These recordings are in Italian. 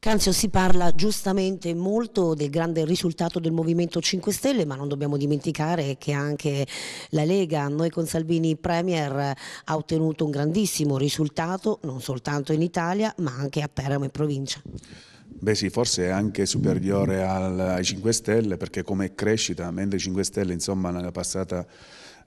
Canzio si parla giustamente molto del grande risultato del Movimento 5 Stelle, ma non dobbiamo dimenticare che anche la Lega, noi con Salvini Premier, ha ottenuto un grandissimo risultato non soltanto in Italia, ma anche a Teramo e provincia. Beh sì, forse è anche superiore al, ai 5 Stelle, perché come crescita, mentre i 5 Stelle insomma nella passata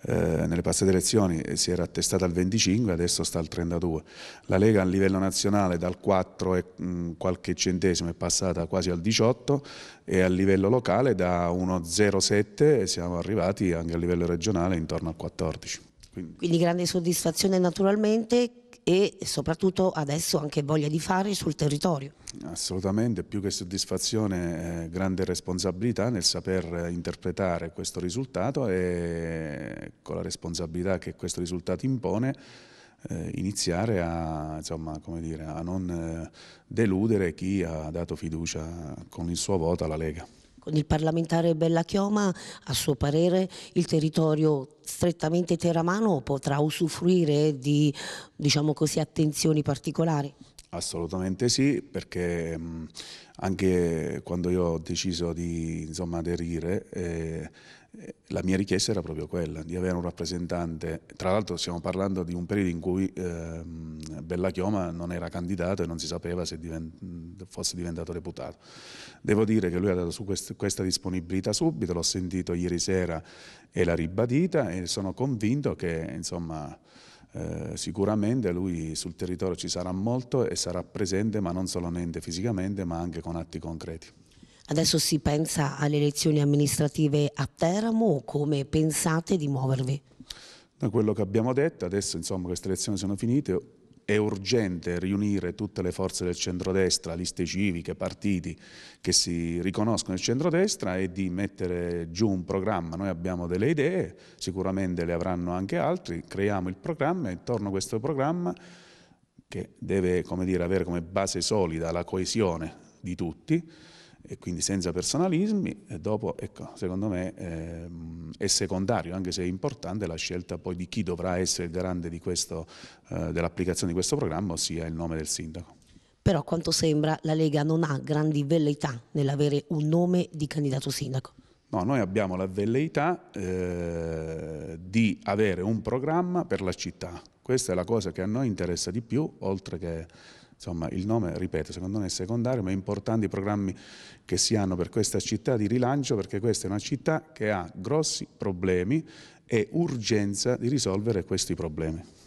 eh, nelle passate elezioni eh, si era attestata al 25, adesso sta al 32. La Lega a livello nazionale dal 4 e mh, mm, qualche centesimo è passata quasi al 18 e a livello locale da 1,07 siamo arrivati anche a livello regionale intorno al 14. Quindi, Quindi grande soddisfazione naturalmente e soprattutto adesso anche voglia di fare sul territorio. Assolutamente, più che soddisfazione, eh, grande responsabilità nel saper interpretare questo risultato e con la responsabilità che questo risultato impone eh, iniziare a, insomma, dire, a non eh, deludere chi ha dato fiducia con il suo voto alla Lega. Con il parlamentare Bella Chioma, a suo parere, il territorio strettamente teramano potrà usufruire di diciamo così, attenzioni particolari? Assolutamente sì, perché mm, anche quando io ho deciso di insomma, aderire, eh, la mia richiesta era proprio quella, di avere un rappresentante. Tra l'altro stiamo parlando di un periodo in cui... Ehm, Bella Chioma non era candidato e non si sapeva se divent fosse diventato deputato. Devo dire che lui ha dato su quest questa disponibilità subito, l'ho sentito ieri sera e l'ha ribadita e sono convinto che insomma, eh, sicuramente lui sul territorio ci sarà molto e sarà presente ma non solamente fisicamente ma anche con atti concreti. Adesso si pensa alle elezioni amministrative a Teramo, come pensate di muovervi? Da quello che abbiamo detto, adesso insomma queste elezioni sono finite, è urgente riunire tutte le forze del centrodestra, liste civiche, partiti che si riconoscono nel centrodestra e di mettere giù un programma. Noi abbiamo delle idee, sicuramente le avranno anche altri, creiamo il programma e intorno a questo programma che deve come dire, avere come base solida la coesione di tutti e quindi senza personalismi, e dopo, ecco, secondo me... Ehm, è secondario, anche se è importante la scelta poi di chi dovrà essere il garante eh, dell'applicazione di questo programma, ossia il nome del sindaco. Però a quanto sembra la Lega non ha grandi velleità nell'avere un nome di candidato sindaco. No, noi abbiamo la velleità eh, di avere un programma per la città. Questa è la cosa che a noi interessa di più, oltre che Insomma, il nome, ripeto, secondo me è secondario, ma è importante i programmi che si hanno per questa città di rilancio, perché questa è una città che ha grossi problemi e urgenza di risolvere questi problemi.